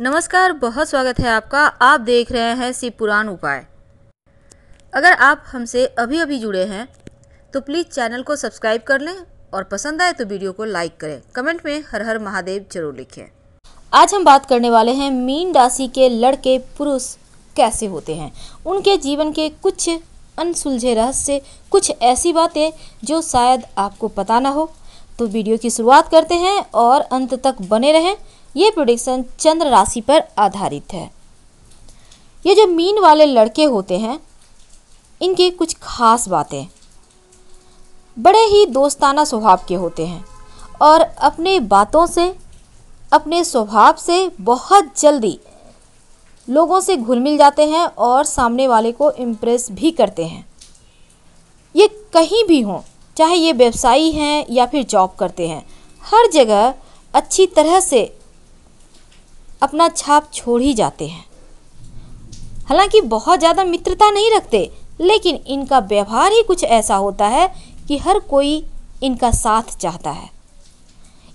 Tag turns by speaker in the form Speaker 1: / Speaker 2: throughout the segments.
Speaker 1: नमस्कार बहुत स्वागत है आपका आप देख रहे हैं शिव उपाय अगर आप हमसे अभी अभी जुड़े हैं तो प्लीज़ चैनल को सब्सक्राइब कर लें और पसंद आए तो वीडियो को लाइक करें कमेंट में हर हर महादेव जरूर लिखें आज हम बात करने वाले हैं मीन राशि के लड़के पुरुष कैसे होते हैं उनके जीवन के कुछ अनसुलझे रहस्य कुछ ऐसी बातें जो शायद आपको पता ना हो तो वीडियो की शुरुआत करते हैं और अंत तक बने रहें ये प्रोडिक्शन चंद्र राशि पर आधारित है ये जो मीन वाले लड़के होते हैं इनकी कुछ खास बातें बड़े ही दोस्ताना स्वभाव के होते हैं और अपने बातों से अपने स्वभाव से बहुत जल्दी लोगों से घुल मिल जाते हैं और सामने वाले को इम्प्रेस भी करते हैं ये कहीं भी हों चाहे ये व्यवसायी हैं या फिर जॉब करते हैं हर जगह अच्छी तरह से अपना छाप छोड़ ही जाते हैं हालांकि बहुत ज़्यादा मित्रता नहीं रखते लेकिन इनका व्यवहार ही कुछ ऐसा होता है कि हर कोई इनका साथ चाहता है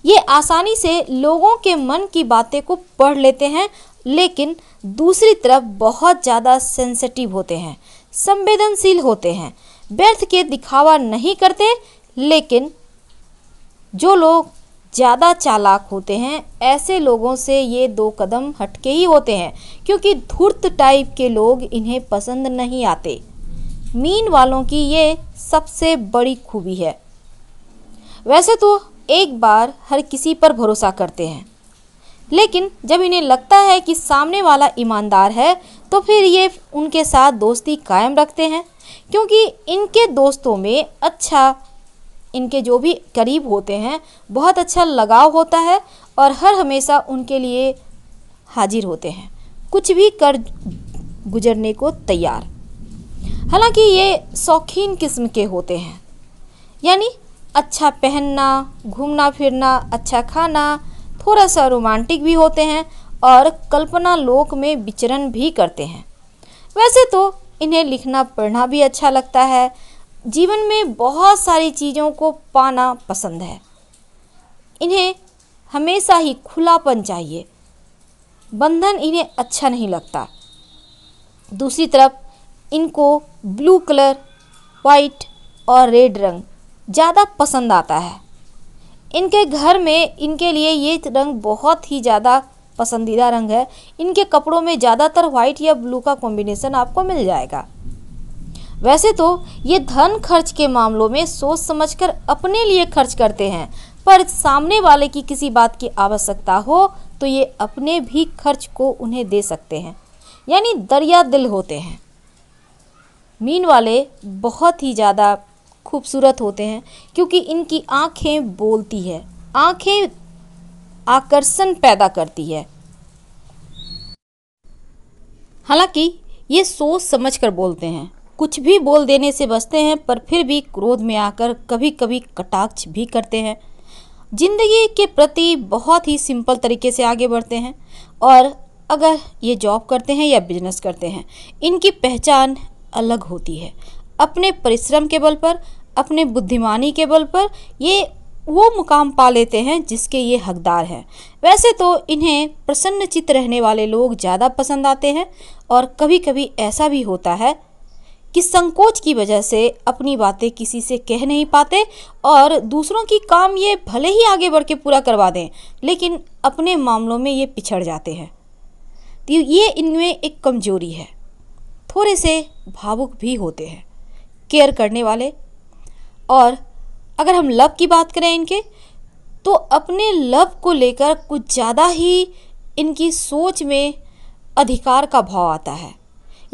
Speaker 1: ये आसानी से लोगों के मन की बातें को पढ़ लेते हैं लेकिन दूसरी तरफ बहुत ज़्यादा सेंसिटिव होते हैं संवेदनशील होते हैं व्यर्थ के दिखावा नहीं करते लेकिन जो लोग ज़्यादा चालाक होते हैं ऐसे लोगों से ये दो कदम हटके ही होते हैं क्योंकि धूर्त टाइप के लोग इन्हें पसंद नहीं आते मीन वालों की ये सबसे बड़ी खूबी है वैसे तो एक बार हर किसी पर भरोसा करते हैं लेकिन जब इन्हें लगता है कि सामने वाला ईमानदार है तो फिर ये उनके साथ दोस्ती कायम रखते हैं क्योंकि इनके दोस्तों में अच्छा इनके जो भी करीब होते हैं बहुत अच्छा लगाव होता है और हर हमेशा उनके लिए हाजिर होते हैं कुछ भी कर गुजरने को तैयार हालांकि ये शौकीन किस्म के होते हैं यानी अच्छा पहनना घूमना फिरना अच्छा खाना थोड़ा सा रोमांटिक भी होते हैं और कल्पना लोक में विचरण भी करते हैं वैसे तो इन्हें लिखना पढ़ना भी अच्छा लगता है जीवन में बहुत सारी चीज़ों को पाना पसंद है इन्हें हमेशा ही खुलापन चाहिए बंधन इन्हें अच्छा नहीं लगता दूसरी तरफ इनको ब्लू कलर वाइट और रेड रंग ज़्यादा पसंद आता है इनके घर में इनके लिए ये रंग बहुत ही ज़्यादा पसंदीदा रंग है इनके कपड़ों में ज़्यादातर वाइट या ब्लू का कॉम्बिनेशन आपको मिल जाएगा वैसे तो ये धन खर्च के मामलों में सोच समझकर अपने लिए खर्च करते हैं पर सामने वाले की किसी बात की आवश्यकता हो तो ये अपने भी खर्च को उन्हें दे सकते हैं यानी दरिया दिल होते हैं मीन वाले बहुत ही ज़्यादा खूबसूरत होते हैं क्योंकि इनकी आँखें बोलती है आँखें आकर्षण पैदा करती है हालांकि ये सोच समझकर बोलते हैं कुछ भी बोल देने से बचते हैं पर फिर भी क्रोध में आकर कभी कभी कटाक्ष भी करते हैं जिंदगी के प्रति बहुत ही सिंपल तरीके से आगे बढ़ते हैं और अगर ये जॉब करते हैं या बिजनेस करते हैं इनकी पहचान अलग होती है अपने परिश्रम के बल पर अपने बुद्धिमानी के बल पर ये वो मुकाम पा लेते हैं जिसके ये हकदार हैं वैसे तो इन्हें प्रसन्नचित रहने वाले लोग ज़्यादा पसंद आते हैं और कभी कभी ऐसा भी होता है कि संकोच की वजह से अपनी बातें किसी से कह नहीं पाते और दूसरों की काम ये भले ही आगे बढ़ के पूरा करवा दें लेकिन अपने मामलों में ये पिछड़ जाते हैं तो ये इनमें एक कमजोरी है थोड़े से भावुक भी होते हैं केयर करने वाले और अगर हम लव की बात करें इनके तो अपने लव को लेकर कुछ ज़्यादा ही इनकी सोच में अधिकार का भाव आता है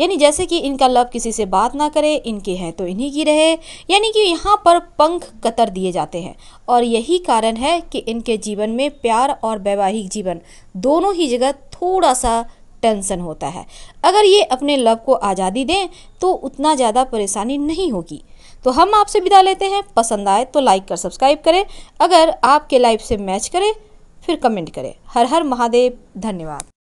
Speaker 1: यानी जैसे कि इनका लव किसी से बात ना करे इनके हैं तो इन्हीं की रहे यानी कि यहाँ पर पंख कतर दिए जाते हैं और यही कारण है कि इनके जीवन में प्यार और वैवाहिक जीवन दोनों ही जगह थोड़ा सा टेंशन होता है अगर ये अपने लव को आज़ादी दें तो उतना ज़्यादा परेशानी नहीं होगी तो हम आपसे विदा लेते हैं पसंद आए तो लाइक कर सब्सक्राइब करें अगर आपके लाइफ से मैच करें फिर कमेंट करें हर हर महादेव धन्यवाद